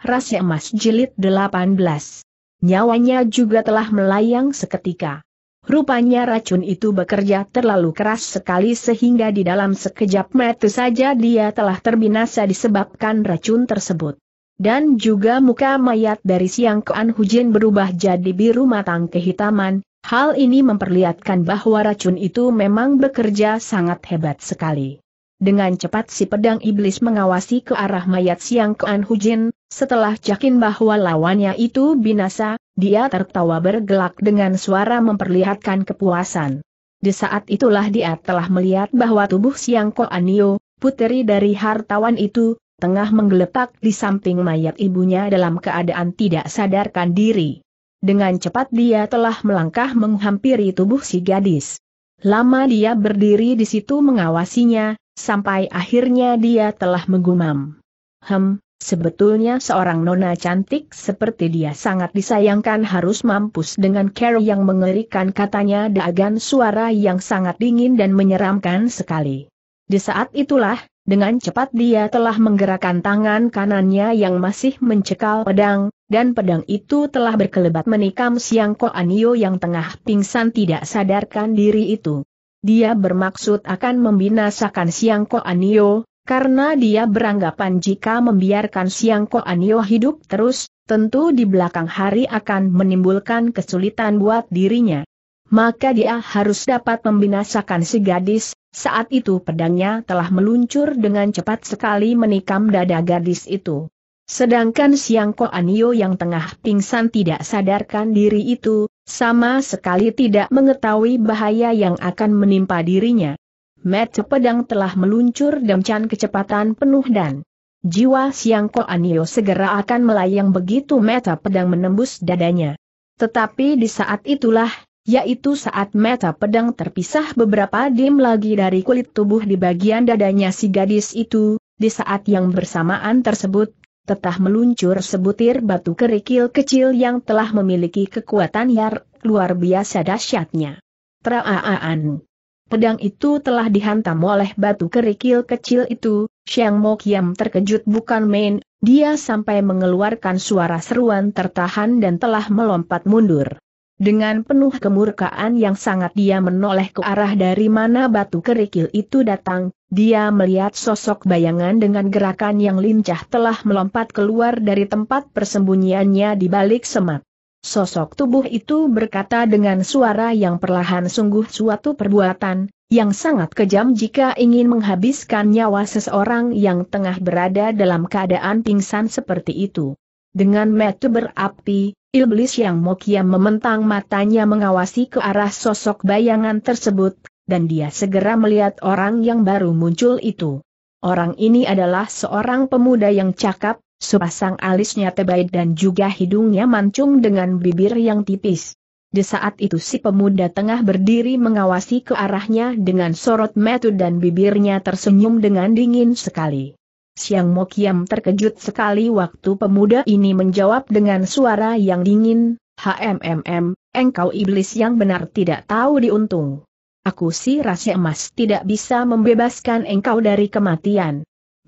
Rasa Emas Jilid 18. Nyawanya juga telah melayang seketika. Rupanya racun itu bekerja terlalu keras sekali sehingga di dalam sekejap mata saja dia telah terbinasa disebabkan racun tersebut. Dan juga muka mayat dari siang kean Hujin berubah jadi biru matang kehitaman, hal ini memperlihatkan bahwa racun itu memang bekerja sangat hebat sekali. Dengan cepat si pedang iblis mengawasi ke arah mayat siang kean Hujin, setelah yakin bahwa lawannya itu binasa, dia tertawa bergelak dengan suara memperlihatkan kepuasan. Di saat itulah dia telah melihat bahwa tubuh Siang Ko Anio, puteri dari hartawan itu, tengah menggeletak di samping mayat ibunya dalam keadaan tidak sadarkan diri. Dengan cepat dia telah melangkah menghampiri tubuh si gadis. Lama dia berdiri di situ mengawasinya, sampai akhirnya dia telah menggumam. Hem, Sebetulnya seorang nona cantik seperti dia sangat disayangkan harus mampus dengan Carol yang mengerikan katanya dengan suara yang sangat dingin dan menyeramkan sekali. Di saat itulah, dengan cepat dia telah menggerakkan tangan kanannya yang masih mencekal pedang, dan pedang itu telah berkelebat menikam siang Anio yang tengah pingsan tidak sadarkan diri itu. Dia bermaksud akan membinasakan siang Anio karena dia beranggapan jika membiarkan Siang Ko Anio hidup terus, tentu di belakang hari akan menimbulkan kesulitan buat dirinya. Maka dia harus dapat membinasakan si gadis, saat itu pedangnya telah meluncur dengan cepat sekali menikam dada gadis itu. Sedangkan Siang Ko Anio yang tengah pingsan tidak sadarkan diri itu, sama sekali tidak mengetahui bahaya yang akan menimpa dirinya. Mete pedang telah meluncur dengan kecepatan penuh dan jiwa siang Anio segera akan melayang begitu meta pedang menembus dadanya. Tetapi di saat itulah, yaitu saat meta pedang terpisah beberapa dim lagi dari kulit tubuh di bagian dadanya si gadis itu, di saat yang bersamaan tersebut, tetah meluncur sebutir batu kerikil kecil yang telah memiliki kekuatan yang luar biasa dahsyatnya. Traaan. Pedang itu telah dihantam oleh batu kerikil kecil itu, Xiang Mo Kiam terkejut bukan main, dia sampai mengeluarkan suara seruan tertahan dan telah melompat mundur. Dengan penuh kemurkaan yang sangat dia menoleh ke arah dari mana batu kerikil itu datang, dia melihat sosok bayangan dengan gerakan yang lincah telah melompat keluar dari tempat persembunyiannya di balik semak. Sosok tubuh itu berkata dengan suara yang perlahan sungguh suatu perbuatan, yang sangat kejam jika ingin menghabiskan nyawa seseorang yang tengah berada dalam keadaan pingsan seperti itu. Dengan metu berapi, iblis yang mokia mementang matanya mengawasi ke arah sosok bayangan tersebut, dan dia segera melihat orang yang baru muncul itu. Orang ini adalah seorang pemuda yang cakap, Sepasang alisnya tebai dan juga hidungnya mancung dengan bibir yang tipis. Di saat itu si pemuda tengah berdiri mengawasi ke arahnya dengan sorot metu dan bibirnya tersenyum dengan dingin sekali. Siang Mokiam terkejut sekali waktu pemuda ini menjawab dengan suara yang dingin, HMMM, engkau iblis yang benar tidak tahu diuntung. Aku si rasa emas tidak bisa membebaskan engkau dari kematian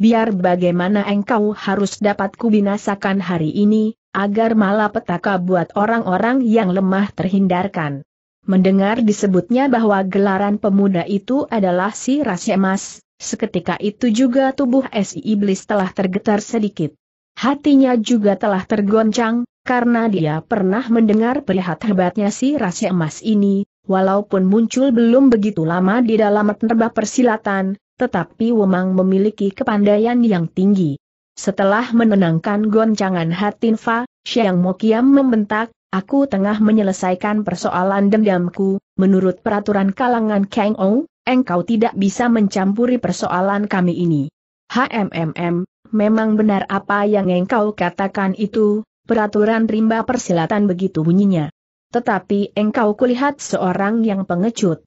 biar bagaimana engkau harus dapat kubinasakan hari ini, agar malapetaka buat orang-orang yang lemah terhindarkan. Mendengar disebutnya bahwa gelaran pemuda itu adalah si Rasya Mas, seketika itu juga tubuh si iblis telah tergetar sedikit. Hatinya juga telah tergoncang, karena dia pernah mendengar perlihat hebatnya si Rasya Mas ini, walaupun muncul belum begitu lama di dalam terbah persilatan, tetapi Wemang memiliki kepandaian yang tinggi. Setelah menenangkan goncangan Hatinfa, Xiang Mokiam membentak, aku tengah menyelesaikan persoalan dendamku, menurut peraturan kalangan Kang Ou, engkau tidak bisa mencampuri persoalan kami ini. HMMM, memang benar apa yang engkau katakan itu, peraturan rimba persilatan begitu bunyinya. Tetapi engkau kulihat seorang yang pengecut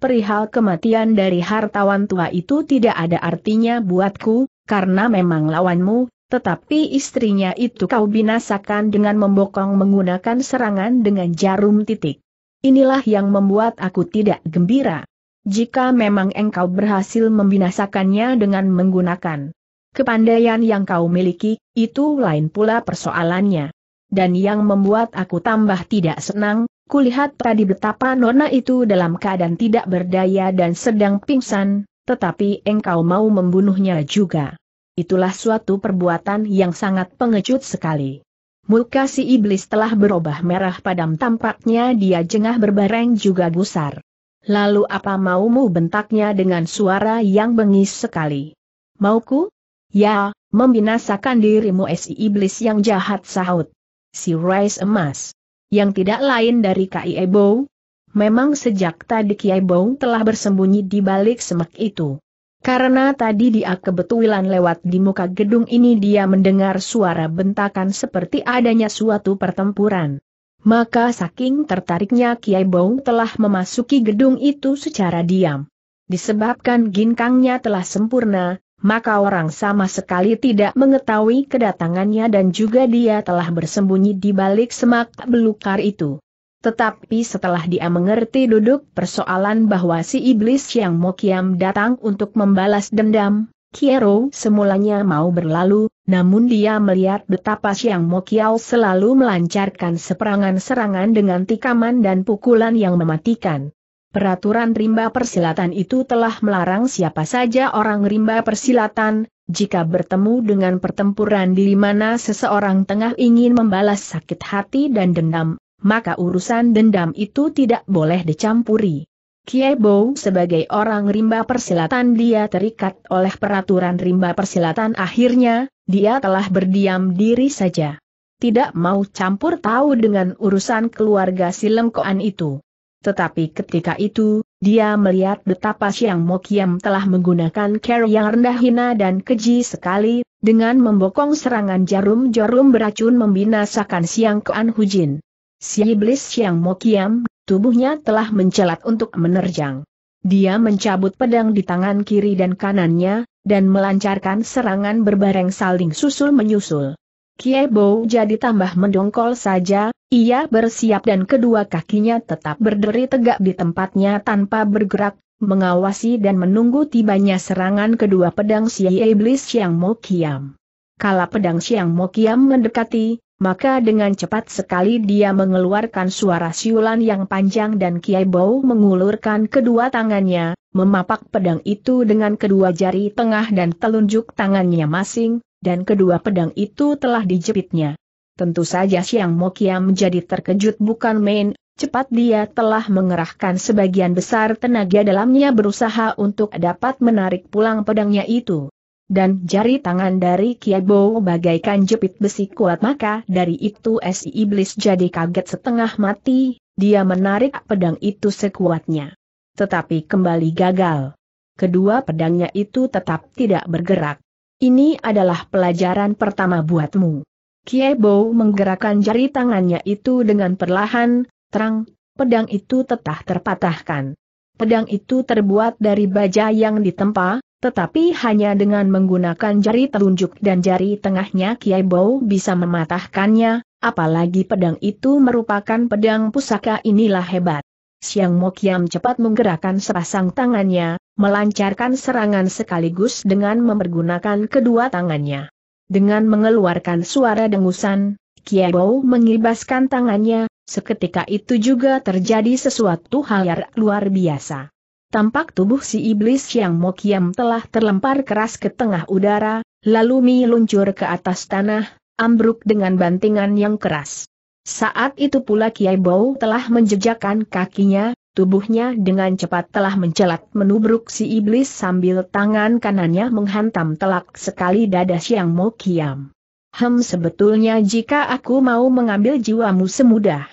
perihal kematian dari hartawan tua itu tidak ada artinya buatku, karena memang lawanmu, tetapi istrinya itu kau binasakan dengan membokong menggunakan serangan dengan jarum titik. Inilah yang membuat aku tidak gembira. Jika memang engkau berhasil membinasakannya dengan menggunakan kepandaian yang kau miliki, itu lain pula persoalannya. Dan yang membuat aku tambah tidak senang, Kulihat tadi betapa nona itu dalam keadaan tidak berdaya dan sedang pingsan, tetapi engkau mau membunuhnya juga. Itulah suatu perbuatan yang sangat pengecut sekali. Muka si iblis telah berubah merah padam tampaknya dia jengah berbareng juga gusar. Lalu apa maumu bentaknya dengan suara yang bengis sekali? Mauku? Ya, membinasakan dirimu si iblis yang jahat sahut. Si Rice emas yang tidak lain dari Kai Ebo. Memang sejak tadi Kiai Bong telah bersembunyi di balik semak itu. Karena tadi dia kebetulan lewat di muka gedung ini dia mendengar suara bentakan seperti adanya suatu pertempuran. Maka saking tertariknya Kiai Bong telah memasuki gedung itu secara diam. Disebabkan ginkangnya telah sempurna, maka orang sama sekali tidak mengetahui kedatangannya dan juga dia telah bersembunyi di balik semak belukar itu. Tetapi setelah dia mengerti duduk persoalan bahwa si iblis yang Mokiam datang untuk membalas dendam, Kiero semulanya mau berlalu, namun dia melihat betapa Siang Mokiao selalu melancarkan seperangan serangan dengan tikaman dan pukulan yang mematikan. Peraturan rimba persilatan itu telah melarang siapa saja orang rimba persilatan, jika bertemu dengan pertempuran di mana seseorang tengah ingin membalas sakit hati dan dendam, maka urusan dendam itu tidak boleh dicampuri. Kiebo sebagai orang rimba persilatan dia terikat oleh peraturan rimba persilatan akhirnya, dia telah berdiam diri saja. Tidak mau campur tahu dengan urusan keluarga lengkoan itu. Tetapi ketika itu, dia melihat betapa Siang Mokiam telah menggunakan care yang rendah hina dan keji sekali, dengan membokong serangan jarum-jarum beracun membinasakan Siang Kuan Hujin. Si iblis Siang Mokiam, tubuhnya telah mencelat untuk menerjang. Dia mencabut pedang di tangan kiri dan kanannya, dan melancarkan serangan berbareng saling susul-menyusul. Kiebo jadi tambah mendongkol saja, ia bersiap dan kedua kakinya tetap berdiri tegak di tempatnya tanpa bergerak, mengawasi dan menunggu tibanya serangan kedua pedang si iblis Siang Mokiam. Kala pedang Siang Mokiam mendekati, maka dengan cepat sekali dia mengeluarkan suara siulan yang panjang dan Kiai Bau mengulurkan kedua tangannya, memapak pedang itu dengan kedua jari tengah dan telunjuk tangannya masing, dan kedua pedang itu telah dijepitnya. Tentu saja Siang Mokia menjadi terkejut bukan main, cepat dia telah mengerahkan sebagian besar tenaga dalamnya berusaha untuk dapat menarik pulang pedangnya itu. Dan jari tangan dari Kiabo bagaikan jepit besi kuat maka dari itu si iblis jadi kaget setengah mati, dia menarik pedang itu sekuatnya. Tetapi kembali gagal. Kedua pedangnya itu tetap tidak bergerak. Ini adalah pelajaran pertama buatmu. Kiebo menggerakkan jari tangannya itu dengan perlahan, terang, pedang itu tetap terpatahkan. Pedang itu terbuat dari baja yang ditempa, tetapi hanya dengan menggunakan jari telunjuk dan jari tengahnya Kiai bisa mematahkannya, apalagi pedang itu merupakan pedang pusaka inilah hebat. Siang Mokiam cepat menggerakkan sepasang tangannya, melancarkan serangan sekaligus dengan mempergunakan kedua tangannya. Dengan mengeluarkan suara dengusan, Kiebau mengibaskan tangannya, seketika itu juga terjadi sesuatu hal yang luar biasa. Tampak tubuh si iblis Siang Mokiam telah terlempar keras ke tengah udara, lalu meluncur ke atas tanah, ambruk dengan bantingan yang keras. Saat itu pula Kiai Bau telah menjejakkan kakinya, tubuhnya dengan cepat telah mencelat menubruk si iblis sambil tangan kanannya menghantam telak sekali dada Siang Mo Kiam. Hem sebetulnya jika aku mau mengambil jiwamu semudah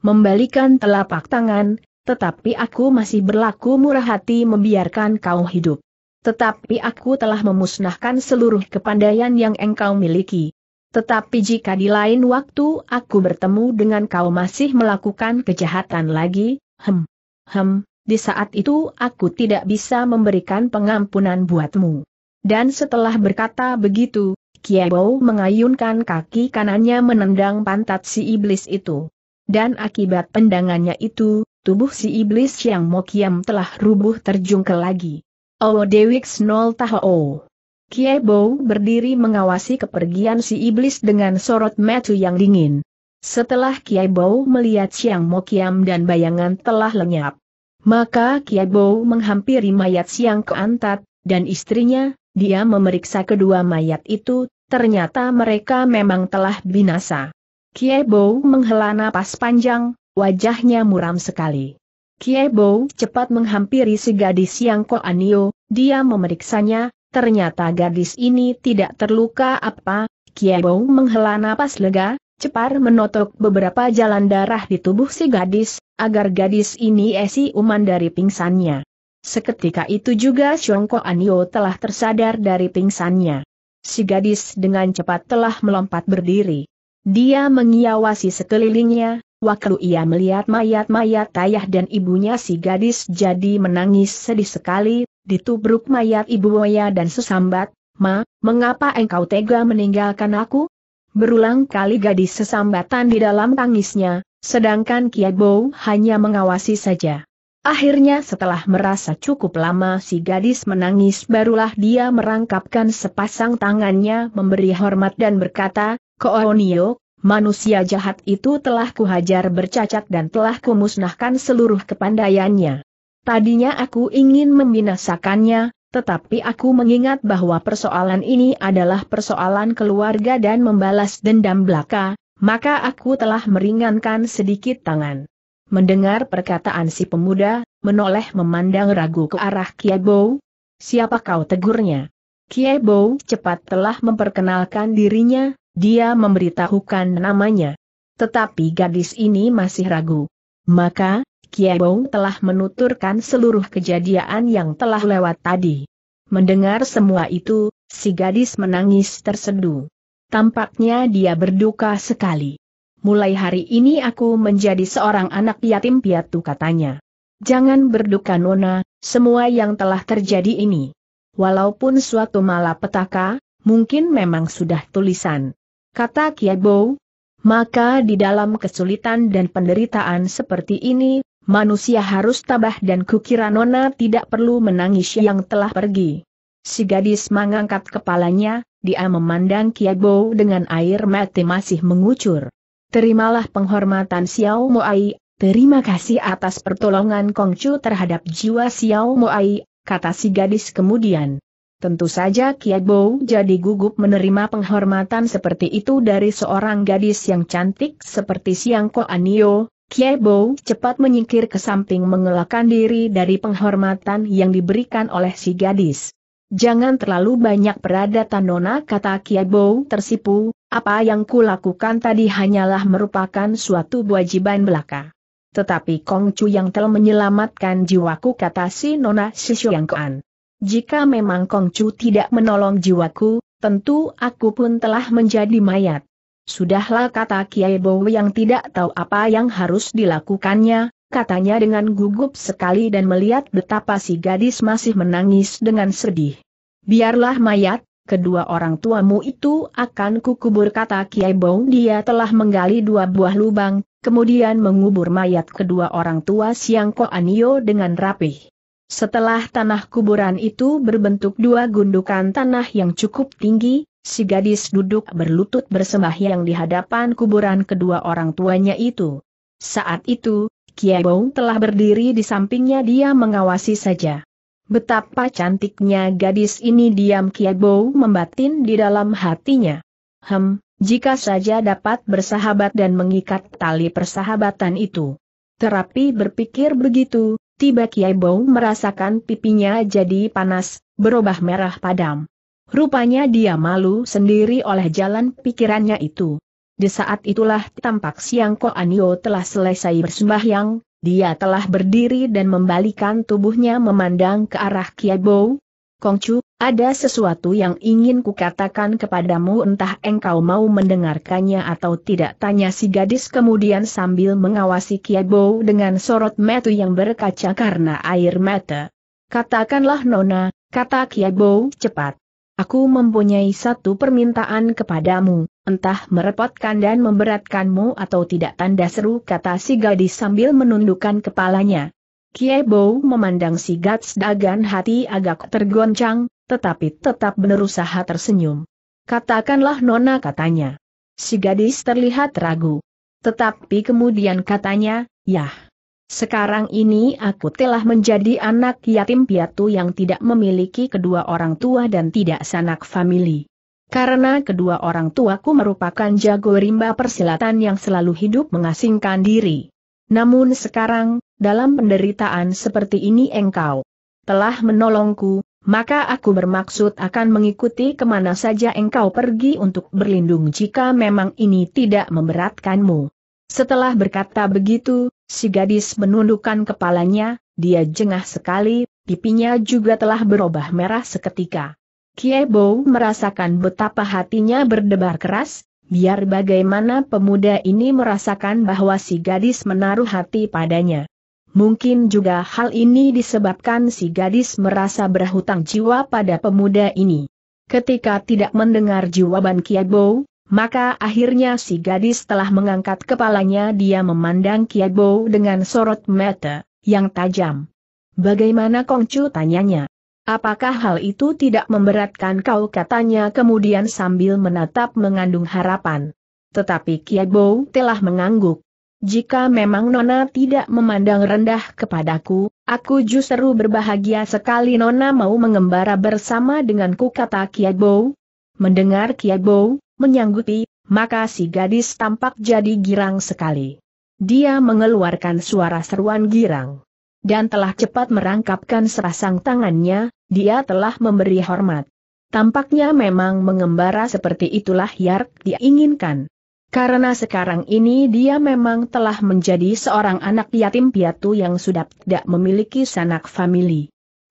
membalikan telapak tangan, tetapi aku masih berlaku murah hati membiarkan kau hidup. Tetapi aku telah memusnahkan seluruh kepandaian yang engkau miliki. Tetapi jika di lain waktu aku bertemu dengan kau masih melakukan kejahatan lagi, hem, hem, di saat itu aku tidak bisa memberikan pengampunan buatmu. Dan setelah berkata begitu, Kiebo mengayunkan kaki kanannya menendang pantat si iblis itu. Dan akibat tendangannya itu, tubuh si iblis yang mokiam telah rubuh terjungkel lagi. Oh Dewix nol Tahoe. Kiebo berdiri mengawasi kepergian si iblis dengan sorot metu yang dingin. Setelah Kiebo melihat Siang Mokiam dan bayangan telah lenyap. Maka Kiebo menghampiri mayat Siang Keantat, dan istrinya, dia memeriksa kedua mayat itu, ternyata mereka memang telah binasa. Kiebo menghela napas panjang, wajahnya muram sekali. Kiebo cepat menghampiri si gadis Siang Koanio, dia memeriksanya, Ternyata gadis ini tidak terluka apa, Kiebo menghela napas lega, cepat menotok beberapa jalan darah di tubuh si gadis, agar gadis ini esi uman dari pingsannya. Seketika itu juga Shongko Anio telah tersadar dari pingsannya. Si gadis dengan cepat telah melompat berdiri. Dia mengiawasi sekelilingnya, waktu ia melihat mayat-mayat ayah dan ibunya si gadis jadi menangis sedih sekali, ditubruk mayat Ibu Waya dan sesambat, Ma, mengapa engkau tega meninggalkan aku? Berulang kali gadis sesambatan di dalam tangisnya, sedangkan Kiabou hanya mengawasi saja. Akhirnya setelah merasa cukup lama si gadis menangis barulah dia merangkapkan sepasang tangannya memberi hormat dan berkata, Koonio, manusia jahat itu telah kuhajar bercacat dan telah kumusnahkan seluruh kepandaiannya. Tadinya aku ingin membinasakannya, tetapi aku mengingat bahwa persoalan ini adalah persoalan keluarga dan membalas dendam belaka, maka aku telah meringankan sedikit tangan. Mendengar perkataan si pemuda, menoleh memandang ragu ke arah Kiebo. Siapa kau tegurnya? Kiebo cepat telah memperkenalkan dirinya, dia memberitahukan namanya. Tetapi gadis ini masih ragu. Maka, Kiebong telah menuturkan seluruh kejadian yang telah lewat tadi. Mendengar semua itu, si gadis menangis tersendu. Tampaknya dia berduka sekali. Mulai hari ini aku menjadi seorang anak yatim piatu katanya. Jangan berduka Nona, semua yang telah terjadi ini. Walaupun suatu malapetaka, mungkin memang sudah tulisan. Kata Kiebong, maka di dalam kesulitan dan penderitaan seperti ini, manusia harus tabah dan kukira Nona tidak perlu menangis yang telah pergi. Si gadis mengangkat kepalanya, dia memandang Kiabo dengan air mata masih mengucur. Terimalah penghormatan Xiao Moai, terima kasih atas pertolongan Kongcu terhadap jiwa Xiao Moai, kata si gadis kemudian. Tentu saja Kiabo jadi gugup menerima penghormatan seperti itu dari seorang gadis yang cantik seperti Siang Anio. Kiebo cepat menyingkir ke samping mengelakkan diri dari penghormatan yang diberikan oleh si gadis. Jangan terlalu banyak peradatan nona kata Kiebo tersipu, apa yang kulakukan tadi hanyalah merupakan suatu kewajiban belaka. Tetapi Kong Chu yang telah menyelamatkan jiwaku kata si nona Sishuangkuan. Jika memang Kong Chu tidak menolong jiwaku, tentu aku pun telah menjadi mayat. Sudahlah kata Kiai Bowo yang tidak tahu apa yang harus dilakukannya, katanya dengan gugup sekali dan melihat betapa si gadis masih menangis dengan sedih. Biarlah mayat, kedua orang tuamu itu akan kukubur kata Kiai Bowo dia telah menggali dua buah lubang, kemudian mengubur mayat kedua orang tua Siang Ko Anio dengan rapih. Setelah tanah kuburan itu berbentuk dua gundukan tanah yang cukup tinggi, si gadis duduk berlutut bersembahyang di hadapan kuburan kedua orang tuanya itu. Saat itu, Kiai Bong telah berdiri di sampingnya dia mengawasi saja. Betapa cantiknya gadis ini diam Kiai Bong membatin di dalam hatinya. Hem, jika saja dapat bersahabat dan mengikat tali persahabatan itu. Terapi berpikir begitu, tiba Kiai Bong merasakan pipinya jadi panas, berubah merah padam. Rupanya dia malu sendiri oleh jalan pikirannya itu. Di saat itulah tampak Siang Ko Anio telah selesai bersembahyang, dia telah berdiri dan membalikan tubuhnya memandang ke arah Kiabou. Kongcu, ada sesuatu yang ingin kukatakan kepadamu entah engkau mau mendengarkannya atau tidak tanya si gadis kemudian sambil mengawasi Kiabou dengan sorot metu yang berkaca karena air mata. Katakanlah Nona, kata Kiabou cepat. Aku mempunyai satu permintaan kepadamu, entah merepotkan dan memberatkanmu atau tidak tanda seru kata si gadis sambil menundukkan kepalanya. Kiebo memandang si Gats Dagan hati agak tergoncang, tetapi tetap berusaha tersenyum. Katakanlah Nona katanya. Si gadis terlihat ragu. Tetapi kemudian katanya, yah. Sekarang ini aku telah menjadi anak yatim piatu yang tidak memiliki kedua orang tua dan tidak sanak famili. Karena kedua orang tuaku merupakan jago rimba persilatan yang selalu hidup mengasingkan diri. Namun sekarang, dalam penderitaan seperti ini engkau telah menolongku, maka aku bermaksud akan mengikuti kemana saja engkau pergi untuk berlindung jika memang ini tidak memberatkanmu. Setelah berkata begitu, Si gadis menundukkan kepalanya, dia jengah sekali, pipinya juga telah berubah merah seketika. Kiebo merasakan betapa hatinya berdebar keras, biar bagaimana pemuda ini merasakan bahwa si gadis menaruh hati padanya. Mungkin juga hal ini disebabkan si gadis merasa berhutang jiwa pada pemuda ini. Ketika tidak mendengar jawaban Kiebo, maka akhirnya si gadis telah mengangkat kepalanya dia memandang Kiabo dengan sorot mata, yang tajam. Bagaimana Kongcu tanyanya? Apakah hal itu tidak memberatkan kau katanya kemudian sambil menatap mengandung harapan. Tetapi Kiabo telah mengangguk. Jika memang Nona tidak memandang rendah kepadaku, aku justru berbahagia sekali Nona mau mengembara bersama denganku kata Kiabo. Mendengar Kiabo, menyanggupi, maka si gadis tampak jadi girang sekali. Dia mengeluarkan suara seruan girang. Dan telah cepat merangkapkan serasang tangannya, dia telah memberi hormat. Tampaknya memang mengembara seperti itulah yang diinginkan. Karena sekarang ini dia memang telah menjadi seorang anak yatim piatu yang sudah tidak memiliki sanak famili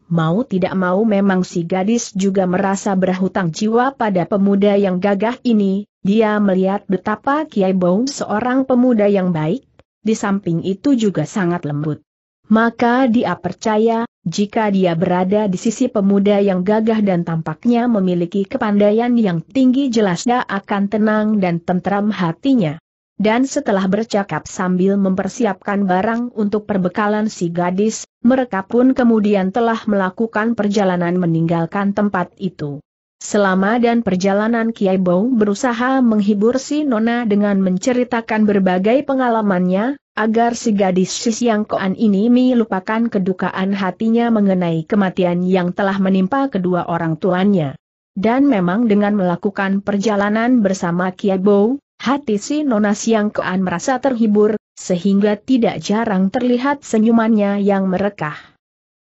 mau tidak mau memang si gadis juga merasa berhutang jiwa pada pemuda yang gagah ini, dia melihat betapa Kiai Bau seorang pemuda yang baik, di samping itu juga sangat lembut. Maka dia percaya, jika dia berada di sisi pemuda yang gagah dan tampaknya memiliki kepandaian yang tinggi jelasnya akan tenang dan tentram hatinya. Dan setelah bercakap sambil mempersiapkan barang untuk perbekalan si gadis, mereka pun kemudian telah melakukan perjalanan meninggalkan tempat itu. Selama dan perjalanan Kiai Bau berusaha menghibur si Nona dengan menceritakan berbagai pengalamannya, agar si gadis Siang Koan ini melupakan kedukaan hatinya mengenai kematian yang telah menimpa kedua orang tuanya. Dan memang dengan melakukan perjalanan bersama Kiai Bau, Hati si Nona Siang Kean merasa terhibur, sehingga tidak jarang terlihat senyumannya yang merekah.